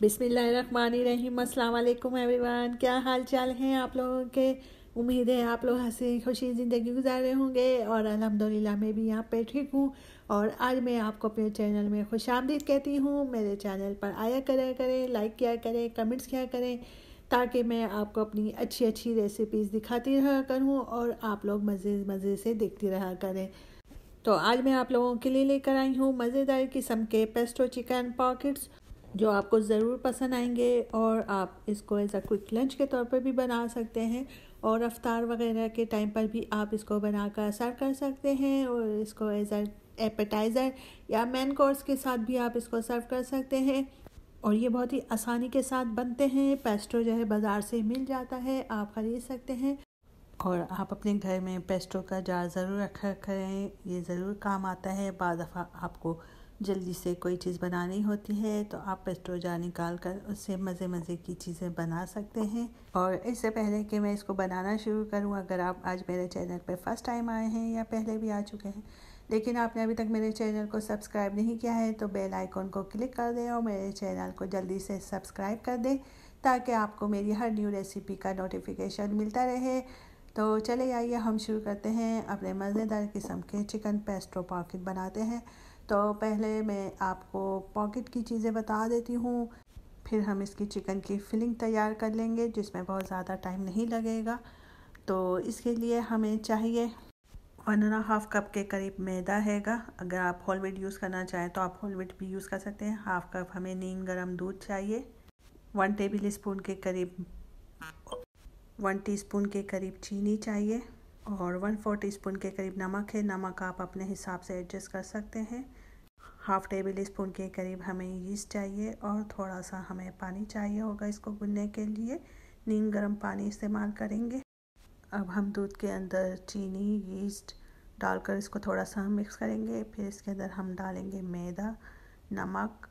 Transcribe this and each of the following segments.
बिसमीम अल्लाम एवरीवन क्या हाल चाल हैं आप लोगों के उम्मीद है आप लोग हंसी खुशी ज़िंदगी गुजार रहे होंगे और अल्हम्दुलिल्लाह मैं भी यहाँ पे ठीक हूँ और आज मैं आपको अपने चैनल में खुश आमदीद कहती हूँ मेरे चैनल पर आया करें करें लाइक किया करें कमेंट्स किया करें ताकि मैं आपको अपनी अच्छी अच्छी रेसिपीज़ दिखाती रहा करूँ और आप लोग मज़े मज़े से देखती रहा करें तो आज मैं आप लोगों के लिए लेकर आई हूँ मज़ेदार किस्म के पेस्टो चिकन पॉकेट्स जो आपको ज़रूर पसंद आएंगे और आप इसको एज अ क्विक लंच के तौर पर भी बना सकते हैं और रफ्तार वगैरह के टाइम पर भी आप इसको बनाकर सर्व कर सकते हैं और इसको एज अ एपेटाइज़र या मेन कोर्स के साथ भी आप इसको सर्व कर सकते हैं और ये बहुत ही आसानी के साथ बनते हैं पेस्टो जो है बाज़ार से मिल जाता है आप ख़रीद सकते हैं और आप अपने घर में पेस्टो का जार ज़रूर रखा करें ये ज़रूर काम आता है बज दफ़ा आपको जल्दी से कोई चीज़ बनानी होती है तो आप पेस्टो जार निकाल कर उससे मज़े मज़े की चीज़ें बना सकते हैं और इससे पहले कि मैं इसको बनाना शुरू करूं अगर आप आज मेरे चैनल पर फर्स्ट टाइम आए हैं या पहले भी आ चुके हैं लेकिन आपने अभी तक मेरे चैनल को सब्सक्राइब नहीं किया है तो बेल आइकॉन को क्लिक कर दें और मेरे चैनल को जल्दी से सब्सक्राइब कर दें ताकि आपको मेरी हर न्यू रेसिपी का नोटिफिकेशन मिलता रहे तो चले आइए हम शुरू करते हैं अपने मज़ेदार किस्म के चिकन पेस्टो पॉकेट बनाते हैं तो पहले मैं आपको पॉकेट की चीज़ें बता देती हूँ फिर हम इसकी चिकन की फिलिंग तैयार कर लेंगे जिसमें बहुत ज़्यादा टाइम नहीं लगेगा तो इसके लिए हमें चाहिए वन एंड हाफ़ कप के करीब मैदा हैगा अगर आप होल यूज़ करना चाहें तो आप होल भी यूज़ कर सकते हैं हाफ़ कप हमें नीम गर्म दूध चाहिए वन टेबल स्पून के करीब वन टीस्पून के करीब चीनी चाहिए और वन फोर टी के करीब नमक है नमक आप अपने हिसाब से एडजस्ट कर सकते हैं हाफ़ टेबल स्पून के करीब हमें यीस्ट चाहिए और थोड़ा सा हमें पानी चाहिए होगा इसको गुनने के लिए नीम गर्म पानी इस्तेमाल करेंगे अब हम दूध के अंदर चीनी यीस्ट डालकर इसको थोड़ा सा मिक्स करेंगे फिर इसके अंदर हम डालेंगे मैदा नमक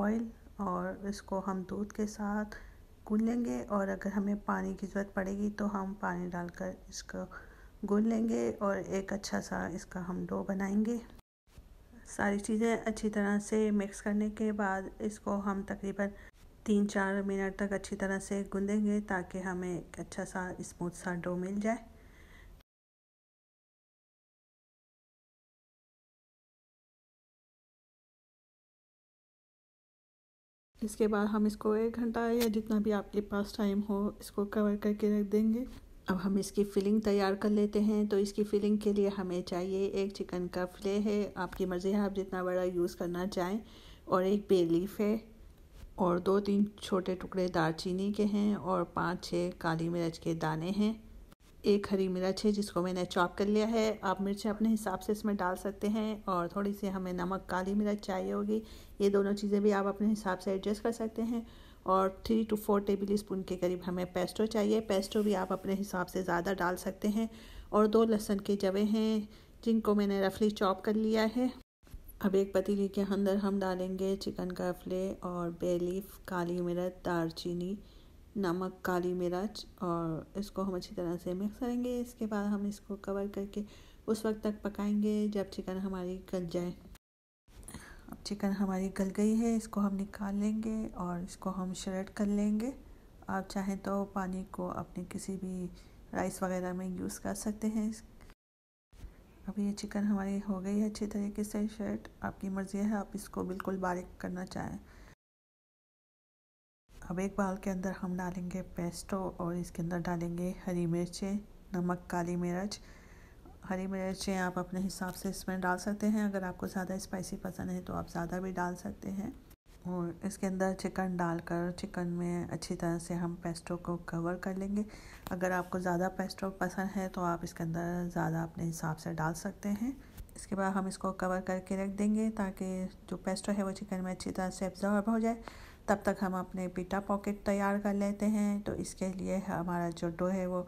ऑयल और इसको हम दूध के साथ गून लेंगे और अगर हमें पानी की ज़रूरत पड़ेगी तो हम पानी डालकर इसको गुन लेंगे और एक अच्छा सा इसका हम डो बनाएंगे सारी चीज़ें अच्छी तरह से मिक्स करने के बाद इसको हम तकरीबन तीन चार मिनट तक अच्छी तरह से गूँधेंगे ताकि हमें एक अच्छा सा स्मूथ सा डो मिल जाए इसके बाद हम इसको एक घंटा या जितना भी आपके पास टाइम हो इसको कवर करके रख देंगे अब हम इसकी फिलिंग तैयार कर लेते हैं तो इसकी फिलिंग के लिए हमें चाहिए एक चिकन का फ्ले है आपकी मर्ज़ी है आप जितना बड़ा यूज़ करना चाहें और एक बेलीफ है और दो तीन छोटे टुकड़े दालचीनी के हैं और पाँच छः काली मिर्च के दाने हैं एक हरी मिर्च है जिसको मैंने चॉप कर लिया है आप मिर्चें अपने हिसाब से इसमें डाल सकते हैं और थोड़ी सी हमें नमक काली मिर्च चाहिए होगी ये दोनों चीज़ें भी आप अपने हिसाब से एडजस्ट कर सकते हैं और three two four tablespoon के करीब हमें पेस्टो चाहिए पेस्टो भी आप अपने हिसाब से ज़्यादा डाल सकते हैं और दो लहसुन के जवे हैं जिनको मैंने रफली चॉप कर लिया है अब एक पतीली के अंदर हम डालेंगे चिकन का अफले और बेलीफ काली मिर्च दालचीनी नमक काली मिर्च और इसको हम अच्छी तरह से मिक्स करेंगे इसके बाद हम इसको कवर करके उस वक्त तक पकाएंगे जब चिकन हमारी गल जाए चिकन हमारी गल गई है इसको हम निकाल लेंगे और इसको हम श्रेड कर लेंगे आप चाहें तो पानी को अपने किसी भी राइस वगैरह में यूज़ कर सकते हैं अभी ये चिकन हमारी हो गई है अच्छी तरीके से श्रेड आपकी मर्ज़ी है आप इसको बिल्कुल बारीक करना चाहें अब एक बाल के अंदर हम डालेंगे पेस्टो और इसके अंदर डालेंगे हरी मिर्चें नमक काली मिर्च हरी मिर्चें आप अपने हिसाब से इसमें डाल सकते हैं अगर आपको ज़्यादा स्पाइसी पसंद है तो आप ज़्यादा भी डाल सकते हैं और इसके अंदर चिकन डालकर चिकन में अच्छी तरह से हम पेस्टो को कवर कर लेंगे अगर आपको ज़्यादा पेस्टो पसंद है तो आप इसके अंदर ज़्यादा अपने हिसाब से डाल सकते हैं इसके बाद हम इसको कवर करके रख देंगे ताकि जो पेस्टो है वो चिकन में अच्छी तरह से एब्जॉर्ब हो जाए तब तक हम अपने पीटा पॉकेट तैयार कर लेते हैं तो इसके लिए हमारा जो डो है वो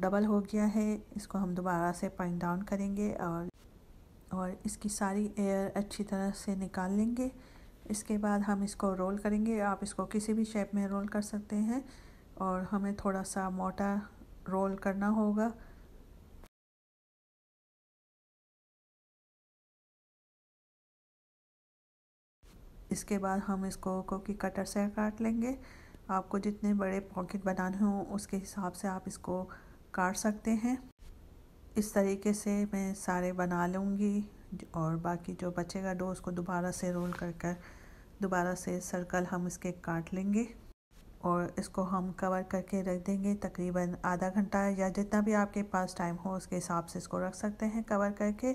डबल हो गया है इसको हम दोबारा से पॉइंट डाउन करेंगे और और इसकी सारी एयर अच्छी तरह से निकाल लेंगे इसके बाद हम इसको रोल करेंगे आप इसको किसी भी शेप में रोल कर सकते हैं और हमें थोड़ा सा मोटा रोल करना होगा इसके बाद हम इसको कोकी कटर से काट लेंगे आपको जितने बड़े पॉकेट बनाने हों उसके हिसाब से आप इसको काट सकते हैं इस तरीके से मैं सारे बना लूँगी और बाकी जो बचेगा डो उसको दोबारा से रोल कर कर दोबारा से सर्कल हम इसके काट लेंगे और इसको हम कवर करके रख देंगे तकरीबन आधा घंटा या जितना भी आपके पास टाइम हो उसके हिसाब से इसको रख सकते हैं कवर करके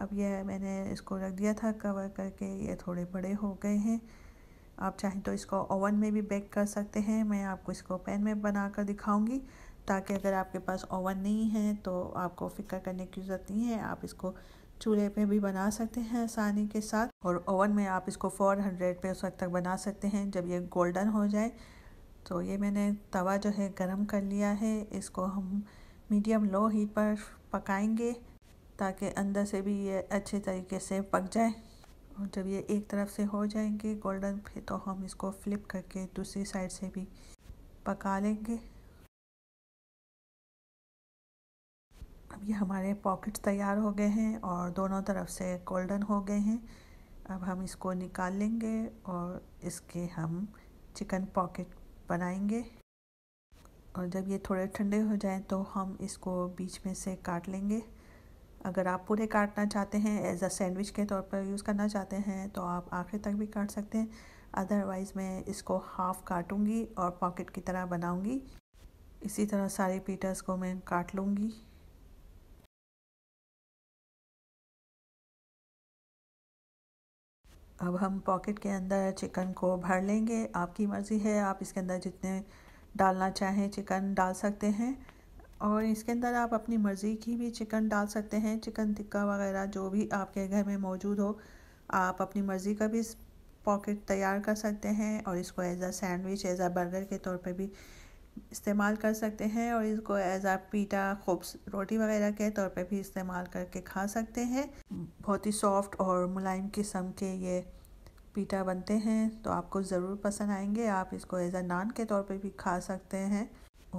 अब यह मैंने इसको रख दिया था कवर करके ये थोड़े बड़े हो गए हैं आप चाहें तो इसको ओवन में भी बेक कर सकते हैं मैं आपको इसको पैन में बना कर दिखाऊँगी ताकि अगर आपके पास ओवन नहीं है तो आपको फ़िक्र करने की ज़रूरत नहीं है आप इसको चूल्हे पे भी बना सकते हैं आसानी के साथ और ओवन में आप इसको 400 पे उस वक्त तक बना सकते हैं जब ये गोल्डन हो जाए तो ये मैंने तवा जो है गरम कर लिया है इसको हम मीडियम लो हीट पर पकाएंगे ताकि अंदर से भी ये अच्छे तरीके से पक जाए और जब ये एक तरफ से हो जाएंगे गोल्डन फिर तो हम इसको फ्लिप करके दूसरी साइड से भी पका लेंगे अब ये हमारे पॉकेट्स तैयार हो गए हैं और दोनों तरफ से गोल्डन हो गए हैं अब हम इसको निकाल लेंगे और इसके हम चिकन पॉकेट बनाएंगे और जब ये थोड़े ठंडे हो जाएं तो हम इसको बीच में से काट लेंगे अगर आप पूरे काटना चाहते हैं एज अ सैंडविच के तौर पर यूज़ करना चाहते हैं तो आप आखिर तक भी काट सकते हैं अदरवाइज़ मैं इसको हाफ़ काटूंगी और पॉकेट की तरह बनाऊंगी इसी तरह सारे पीटर्स को मैं काट लूँगी अब हम पॉकेट के अंदर चिकन को भर लेंगे आपकी मर्ज़ी है आप इसके अंदर जितने डालना चाहें चिकन डाल सकते हैं और इसके अंदर आप अपनी मर्ज़ी की भी चिकन डाल सकते हैं चिकन टिक्का वगैरह जो भी आपके घर में मौजूद हो आप अपनी मर्ज़ी का भी पॉकेट तैयार कर सकते हैं और इसको as a sandwich as a burger के तौर पर भी इस्तेमाल कर सकते हैं और इसको एज आ पीटा खूब रोटी वगैरह के तौर पे भी इस्तेमाल करके खा सकते हैं बहुत ही सॉफ्ट और मुलायम किस्म के ये पीटा बनते हैं तो आपको ज़रूर पसंद आएंगे आप इसको एज आ नान के तौर पे भी खा सकते हैं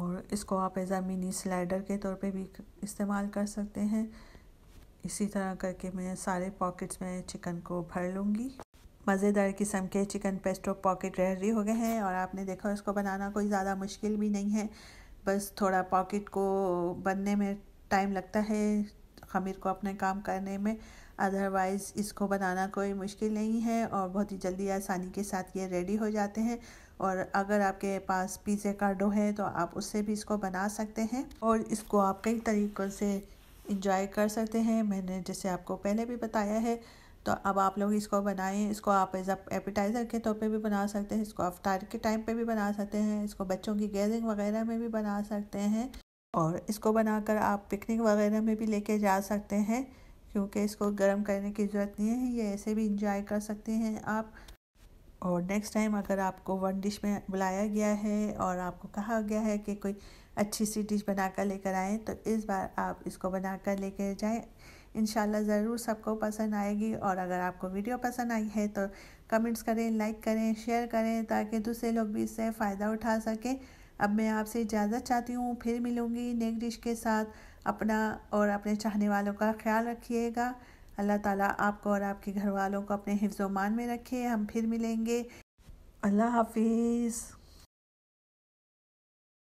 और इसको आप एज आ मिनी स्लाइडर के तौर पे भी इस्तेमाल कर सकते हैं इसी तरह करके मैं सारे पॉकेट्स में चिकन को भर लूँगी मज़ेदार किस्म के चिकन पेस्टो पॉकेट रेडी हो गए हैं और आपने देखा इसको बनाना कोई ज़्यादा मुश्किल भी नहीं है बस थोड़ा पॉकेट को बनने में टाइम लगता है खमीर को अपने काम करने में अदरवाइज़ इसको बनाना कोई मुश्किल नहीं है और बहुत ही जल्दी आसानी के साथ ये रेडी हो जाते हैं और अगर आपके पास पिज़्ज़े का डो है तो आप उससे भी इसको बना सकते हैं और इसको आप कई तरीक़ों से इंजॉय कर सकते हैं मैंने जैसे आपको पहले भी बताया है तो अब आप लोग इसको बनाएं इसको आप एज एपिटाइज़र के तौर पे भी बना सकते हैं इसको अफ्तार के टाइम पे भी बना सकते हैं इसको बच्चों की गैदरिंग वगैरह में भी बना सकते हैं और इसको बनाकर आप पिकनिक वगैरह में भी लेके जा सकते हैं क्योंकि इसको गर्म करने की ज़रूरत नहीं है ये ऐसे भी इंजॉय कर सकते हैं आप और नेक्स्ट टाइम अगर आपको वन डिश में बुलाया गया है और आपको कहा गया है कि कोई अच्छी सी डिश बनाकर लेकर आएँ तो इस बार आप इसको बनाकर लेकर जाएँ इन ज़रूर सबको पसंद आएगी और अगर आपको वीडियो पसंद आई है तो कमेंट्स करें लाइक करें शेयर करें ताकि दूसरे लोग भी इससे फ़ायदा उठा सकें अब मैं आपसे इजाज़त चाहती हूँ फिर मिलूँगी नेक डिश के साथ अपना और अपने चाहने वालों का ख्याल रखिएगा अल्लाह ताला आपको और आपके घर वालों को अपने हिफ्ज़ोमान में रखे हम फिर मिलेंगे अल्लाह हाफिज़